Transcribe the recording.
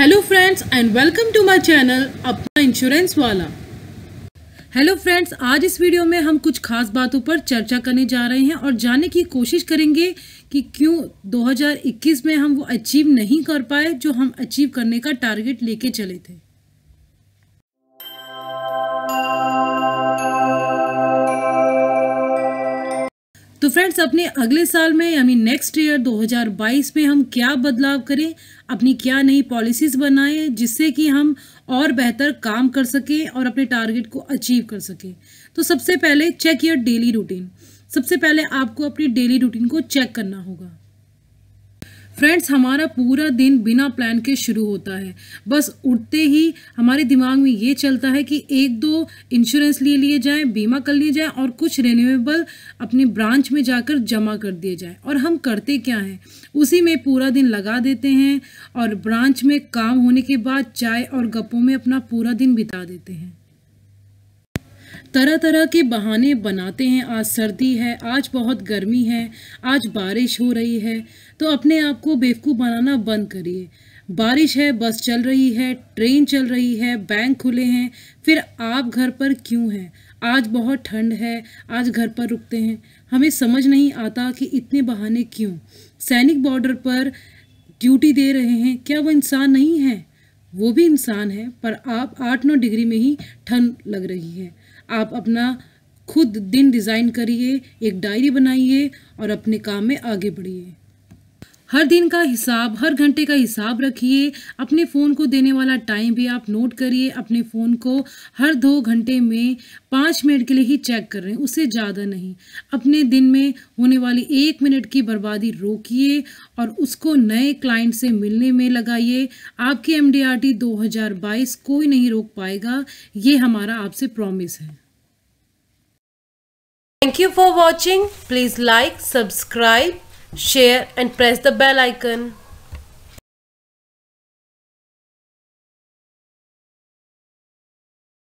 Hello friends and welcome to my channel अपना insurance वाला hello friends आज इस वीडियो में हम कुछ खास बातों पर चर्चा करने जा रहे हैं और जानने की कोशिश करेंगे कि क्यों 2021 में हम वो अचीव नहीं कर पाए जो हम अचीव करने का टारगेट लेके चले थे फ्रेंड्स अपने अगले साल में यानी नेक्स्ट ईयर 2022 में हम क्या बदलाव करें अपनी क्या नई पॉलिसीज़ बनाएं जिससे कि हम और बेहतर काम कर सकें और अपने टारगेट को अचीव कर सकें तो सबसे पहले चेक योर डेली रूटीन सबसे पहले आपको अपनी डेली रूटीन को चेक करना होगा फ्रेंड्स हमारा पूरा दिन बिना प्लान के शुरू होता है बस उठते ही हमारे दिमाग में ये चलता है कि एक दो इंश्योरेंस ले लिए जाए बीमा कर लिए जाएँ और कुछ रिन्यूएबल अपनी ब्रांच में जाकर जमा कर दिए जाएँ और हम करते क्या हैं उसी में पूरा दिन लगा देते हैं और ब्रांच में काम होने के बाद चाय और गप्पों में अपना पूरा दिन बिता देते हैं तरह तरह के बहाने बनाते हैं आज सर्दी है आज बहुत गर्मी है आज बारिश हो रही है तो अपने आप को बेवकूफ़ बनाना बंद करिए बारिश है बस चल रही है ट्रेन चल रही है बैंक खुले हैं फिर आप घर पर क्यों हैं आज बहुत ठंड है आज घर पर रुकते हैं हमें समझ नहीं आता कि इतने बहाने क्यों सैनिक बॉर्डर पर ड्यूटी दे रहे हैं क्या वो इंसान नहीं है वो भी इंसान है पर आप आठ नौ डिग्री में ही ठंड लग रही है आप अपना खुद दिन डिज़ाइन करिए एक डायरी बनाइए और अपने काम में आगे बढ़िए हर दिन का हिसाब हर घंटे का हिसाब रखिए अपने फ़ोन को देने वाला टाइम भी आप नोट करिए अपने फ़ोन को हर दो घंटे में पाँच मिनट के लिए ही चेक कर रहे हैं उससे ज़्यादा नहीं अपने दिन में होने वाली एक मिनट की बर्बादी रोकिए और उसको नए क्लाइंट से मिलने में लगाइए आपकी एम डी आर टी दो हज़ार बाईस कोई नहीं रोक पाएगा ये हमारा आपसे प्रॉमिस है Thank you for watching. Please like, subscribe share and press the bell icon.